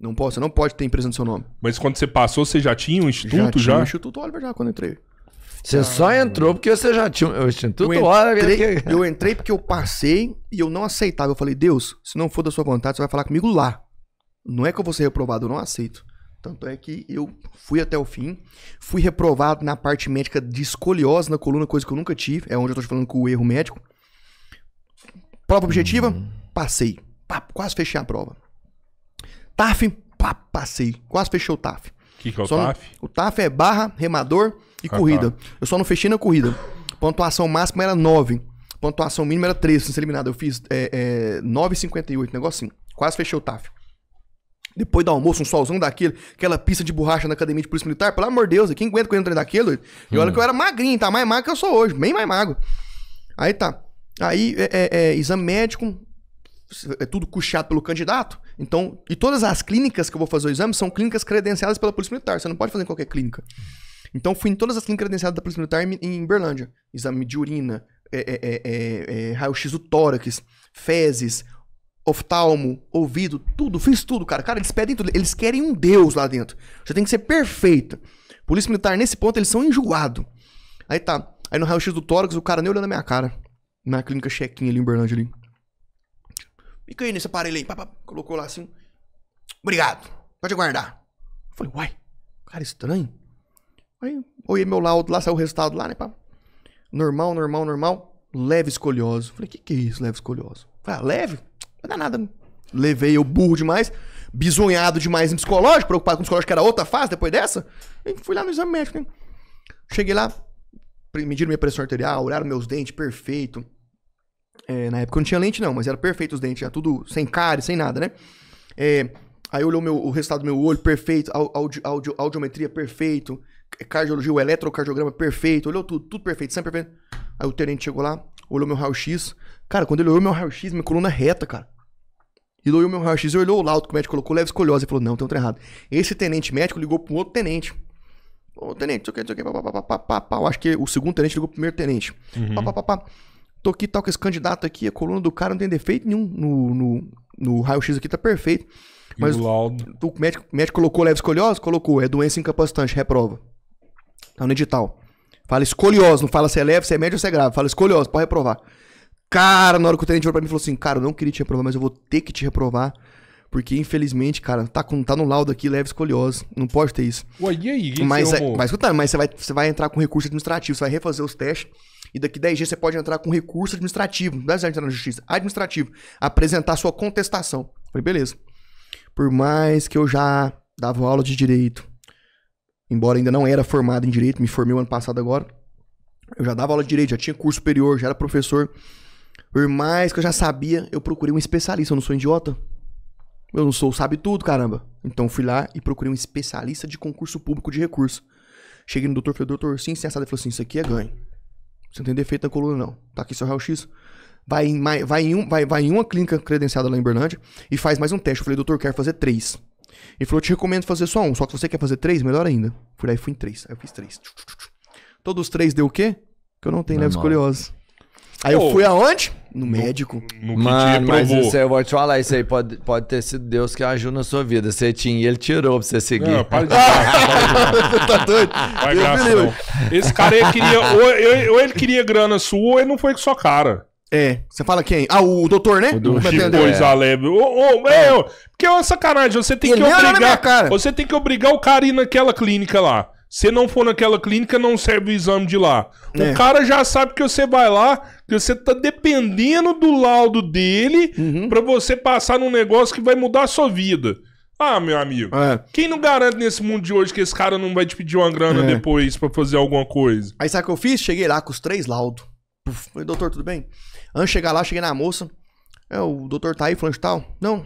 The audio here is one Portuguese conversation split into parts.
Não posso, você não pode ter empresa no seu nome. Mas quando você passou, você já tinha um instituto já? Tinha um instituto Oliver já quando eu entrei. Você ah, só entrou porque você já tinha o instituto eu Oliver. Entrei, eu entrei porque eu passei e eu não aceitava. Eu falei, Deus, se não for da sua vontade, você vai falar comigo lá. Não é que eu vou ser reprovado, eu não aceito. Tanto é que eu fui até o fim, fui reprovado na parte médica de escoliose na coluna, coisa que eu nunca tive, é onde eu tô te falando com o erro médico. Prova objetiva, uhum. passei. Pá, tá, quase fechei a prova. TAF, pá, passei. Quase fechei o TAF. O que, que é o só TAF? Não, o TAF é barra, remador e ah, corrida. Tá. Eu só não fechei na corrida. Pontuação máxima era 9. Pontuação mínima era 3, sem ser eliminado. Eu fiz é, é, 9,58, negocinho. Quase fechei o TAF. Depois do almoço, um solzão daquele, aquela pista de borracha na academia de polícia militar. Pelo amor de Deus, quem aguenta correr daquele? daquilo? E olha hum. que eu era magrinho, tá mais magro que eu sou hoje, bem mais magro. Aí tá. Aí, é, é, é, exame médico, é tudo cuchado pelo candidato. Então, e todas as clínicas que eu vou fazer o exame são clínicas credenciadas pela Polícia Militar. Você não pode fazer em qualquer clínica. Então, fui em todas as clínicas credenciadas da Polícia Militar em, Berlândia. Exame de urina, é é, é, é, é, raio-x do tórax, fezes, oftalmo, ouvido, tudo. Fiz tudo, cara. Cara, eles pedem tudo. Eles querem um Deus lá dentro. Você tem que ser perfeita. Polícia Militar, nesse ponto, eles são enjoados. Aí tá. Aí no raio-x do tórax, o cara nem olhando na minha cara. Na clínica check-in ali em Berlândia ali. Fica aí nesse aparelho aí. Pá, pá, colocou lá assim. Obrigado. Pode aguardar. Eu falei, uai, cara estranho. Aí, olhei meu laudo lá, saiu o resultado lá, né? Pá. Normal, normal, normal. Leve escolhoso. Falei, que que é isso, leve escolhoso? Falei, ah, leve? Não dá nada. Levei eu burro demais, Bizonhado demais em psicológico, preocupado com psicológico, que era outra fase depois dessa. Aí fui lá no exame médico, né? Cheguei lá, mediram minha pressão arterial, olharam meus dentes, perfeito. É, na época eu não tinha lente, não, mas era perfeito os dentes, já tudo sem cárie, sem nada, né? É, aí olhou meu, o resultado do meu olho, perfeito, audi, audi, audiometria perfeito, é, cardiologia, o eletrocardiograma perfeito, olhou tudo, tudo perfeito, sempre perfeito. Aí o tenente chegou lá, olhou meu raio-x. Cara, quando ele olhou meu raio-x, minha coluna é reta, cara. Ele olhou meu raio-x, olhou o laudo que o médico colocou, leve escolhosa, e falou, não, tem outro errado. Esse tenente médico ligou para um outro tenente. Ô, tenente, não sei o que, não sei o que, pá, pá, pá, pá, pá, pá. Eu acho que o segundo tenente ligou pro primeiro tenente. Uhum. Pá, pá, pá, pá. Tô aqui, tal, tá com esse candidato aqui, a coluna do cara não tem defeito nenhum. No, no, no raio-x aqui tá perfeito. Mas o, o, médico, o médico colocou leve escoliose? Colocou. É doença incapacitante, reprova. Tá no edital. Fala escoliose, não fala se é leve, se é médio ou se é grave. Fala escoliose, pode reprovar. Cara, na hora que o tenente olhou pra mim e falou assim, cara, eu não queria te reprovar, mas eu vou ter que te reprovar. Porque, infelizmente, cara, tá, com, tá no laudo aqui, leve escoliose. Não pode ter isso. Ué, e aí? Mas, é, mas, mas, mas você vai, você vai entrar com recurso administrativo, você vai refazer os testes. E daqui 10 dias você pode entrar com recurso administrativo. Não deve entrar na justiça. Administrativo. Apresentar sua contestação. Eu falei, beleza. Por mais que eu já dava aula de direito, embora ainda não era formado em direito, me formei o ano passado agora. Eu já dava aula de direito, já tinha curso superior, já era professor. Por mais que eu já sabia, eu procurei um especialista. Eu não sou idiota. Eu não sou sabe tudo, caramba. Então fui lá e procurei um especialista de concurso público de recurso. Cheguei no doutor, falei, doutor, sim, sim, Ele falou assim, isso aqui é ganho. Você não tem defeito na coluna, não. Tá aqui seu raio-x. Vai em, vai, em um, vai, vai em uma clínica credenciada lá em Berlândia e faz mais um teste. Eu falei, doutor, quero fazer três. Ele falou, te recomendo fazer só um. Só que você quer fazer três, melhor ainda. Fui lá e fui em três. Aí eu fiz três. Todos os três deu o quê? Que eu não tenho leves escoliose. Aí eu fui aonde? No médico. No, no Mano, mas isso aí, eu vou te falar, isso aí pode, pode ter sido Deus que ajuda na sua vida. Você tinha e ele tirou pra você seguir. Não, para Tá doido? Vai graça, não. Esse cara aí queria, ou, ou ele queria grana sua, ou ele não foi com sua cara. É, você fala quem? Ah, o doutor, né? O doutor. Depois a leve. Ô, ô, é. meu, porque é uma sacanagem, você tem ele que obrigar. Você tem que obrigar o cara a ir naquela clínica lá. Se não for naquela clínica, não serve o exame de lá. É. O cara já sabe que você vai lá, que você tá dependendo do laudo dele uhum. para você passar num negócio que vai mudar a sua vida. Ah, meu amigo, é. quem não garante nesse mundo de hoje que esse cara não vai te pedir uma grana é. depois para fazer alguma coisa? Aí sabe o que eu fiz? Cheguei lá com os três laudos. falei, doutor, tudo bem? Antes de chegar lá, cheguei na moça. É, o doutor tá aí falando de tal? Não,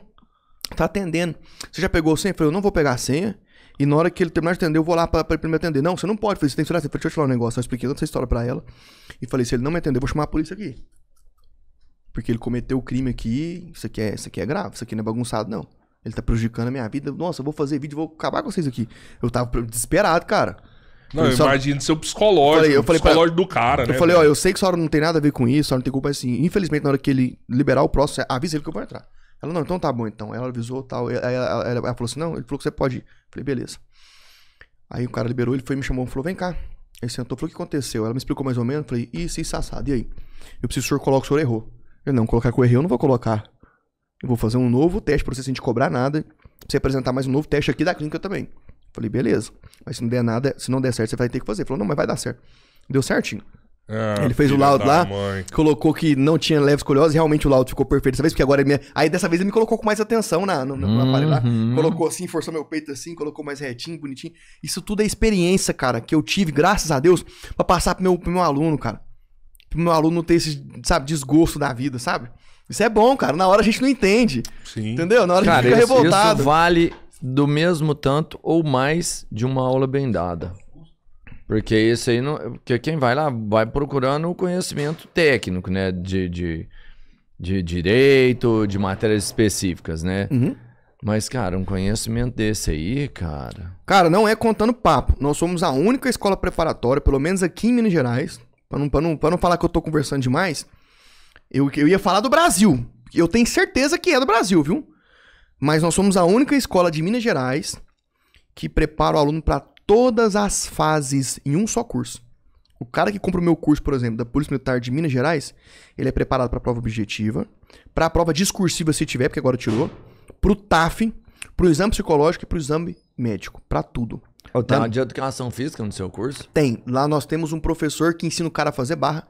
tá atendendo. Você já pegou a senha? Eu falei, eu não vou pegar a senha. E na hora que ele terminar de atender, eu vou lá pra, pra ele me atender. Não, você não pode. falei, você tem que falar você Deixa eu te falar um negócio. Eu expliquei toda essa história pra ela. E falei, se ele não me atender, eu vou chamar a polícia aqui. Porque ele cometeu o crime aqui. Isso aqui, é, isso aqui é grave. Isso aqui não é bagunçado, não. Ele tá prejudicando a minha vida. Nossa, eu vou fazer vídeo, vou acabar com vocês aqui. Eu tava desesperado, cara. Não, eu imagino seu psicológico, falei, eu falei, psicológico pra... do cara, eu né? Eu falei, ó, eu sei que a senhora não tem nada a ver com isso, a senhora não tem culpa, é assim, infelizmente, na hora que ele liberar o próximo, avisa ele que eu vou entrar. Ela, não, então tá bom então. Ela avisou tal. Aí ela, ela, ela, falou assim: não, ele falou que você pode ir. Falei, beleza. Aí o cara liberou, ele foi me chamou, falou: vem cá. Ele sentou, falou: o que aconteceu? Ela me explicou mais ou menos. Falei: isso, isso, assado. E aí? Eu preciso que o senhor coloque, o senhor errou. Eu não, colocar que eu errei, eu não vou colocar. Eu vou fazer um novo teste pra você sem te cobrar nada. Pra você apresentar mais um novo teste aqui da clínica também. Falei, beleza. Mas se não der nada, se não der certo, você vai ter que fazer. Falou, não, mas vai dar certo. Deu certinho. Ah, ele fez o laudo lá, mãe. colocou que não tinha leve escoliose, realmente o laudo ficou perfeito dessa vez, porque agora ele me... Aí dessa vez ele me colocou com mais atenção na, no, uhum. parede lá. Colocou assim, forçou meu peito assim, colocou mais retinho, bonitinho. Isso tudo é experiência, cara, que eu tive, graças a Deus, para passar pro meu, pro meu aluno, cara. Pro meu aluno ter esse, sabe, desgosto da vida, sabe? Isso é bom, cara. Na hora a gente não entende. Sim. Entendeu? Na hora cara, a gente fica isso, revoltado. Isso vale do mesmo tanto ou mais de uma aula bem dada. Porque isso aí não. Porque quem vai lá vai procurando o conhecimento técnico, né? De, de, de direito, de matérias específicas, né? Uhum. Mas, cara, um conhecimento desse aí, cara. Cara, não é contando papo. Nós somos a única escola preparatória, pelo menos aqui em Minas Gerais. Pra não, pra não, pra não falar que eu tô conversando demais, eu, eu ia falar do Brasil. Eu tenho certeza que é do Brasil, viu? Mas nós somos a única escola de Minas Gerais que prepara o aluno para todas as fases em um só curso. O cara que compra o meu curso, por exemplo, da Polícia Militar de Minas Gerais, ele é preparado para a prova objetiva, para a prova discursiva se tiver, porque agora tirou, para o TAF, para o exame psicológico e para o exame médico, para tudo. Então, tá? não adianta que é uma ação física no seu curso? Tem. Lá nós temos um professor que ensina o cara a fazer barra,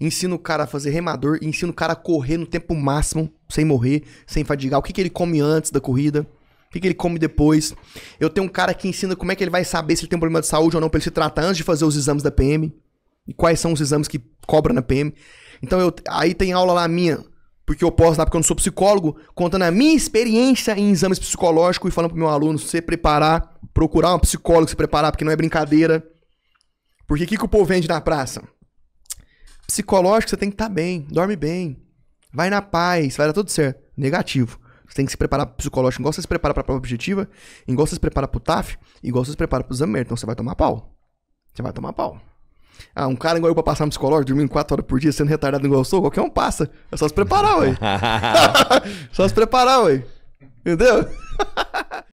ensina o cara a fazer remador, ensina o cara a correr no tempo máximo, sem morrer, sem fadigar, o que, que ele come antes da corrida o que, que, ele come depois. Eu tenho um cara que ensina como é que ele vai saber se ele tem um problema de saúde ou não, pra ele se tratar antes de fazer os exames da PM. E quais são os exames que cobra na PM. Então, eu, aí tem aula lá minha, porque eu posso lá, porque eu não sou psicólogo, contando a minha experiência em exames psicológicos e falando pro meu aluno se preparar, procurar um psicólogo se preparar, porque não é brincadeira. Porque o que, que o povo vende na praça? Psicológico, você tem que estar tá bem, dorme bem, vai na paz, vai dar tudo certo. Negativo. Você tem que se preparar psicológico, igual você se prepara pra prova objetiva, igual você se prepara pro TAF, igual você se prepara pro exame Então você vai tomar pau. Você vai tomar pau. Ah, um cara igual eu pra passar no psicológico, dormindo 4 horas por dia, sendo retardado igual eu sou, qualquer um passa. É só se preparar, ué. só se preparar, ué. Entendeu?